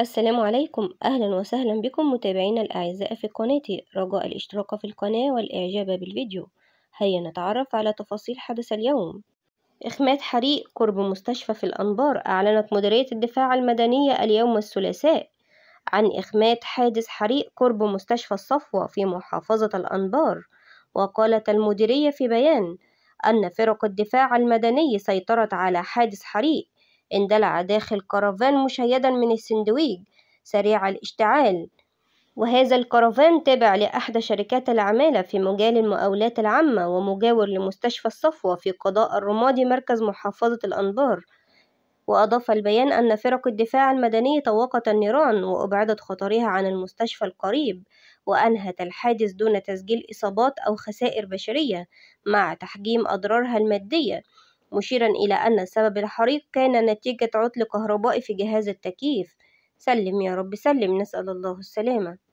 السلام عليكم أهلا وسهلا بكم متابعينا الأعزاء في قناتي رجاء الاشتراك في القناة والإعجاب بالفيديو هيا نتعرف على تفاصيل حدث اليوم إخماد حريق قرب مستشفى في الأنبار أعلنت مديرية الدفاع المدنية اليوم الثلاثاء عن إخماد حادث حريق قرب مستشفى الصفوة في محافظة الأنبار وقالت المديرية في بيان أن فرق الدفاع المدني سيطرت على حادث حريق اندلع داخل كرفان مشيدا من السندويج سريع الاشتعال وهذا الكرفان تابع لأحدى شركات العمالة في مجال المقاولات العامة ومجاور لمستشفى الصفوة في قضاء الرمادي مركز محافظة الأنبار وأضاف البيان أن فرق الدفاع المدني طوقت النيران وأبعدت خطرها عن المستشفى القريب وأنهت الحادث دون تسجيل إصابات أو خسائر بشرية مع تحجيم أضرارها المادية مشيرا إلى أن سبب الحريق كان نتيجة عطل كهربائي في جهاز التكييف سلم يا رب سلم نسأل الله السلامة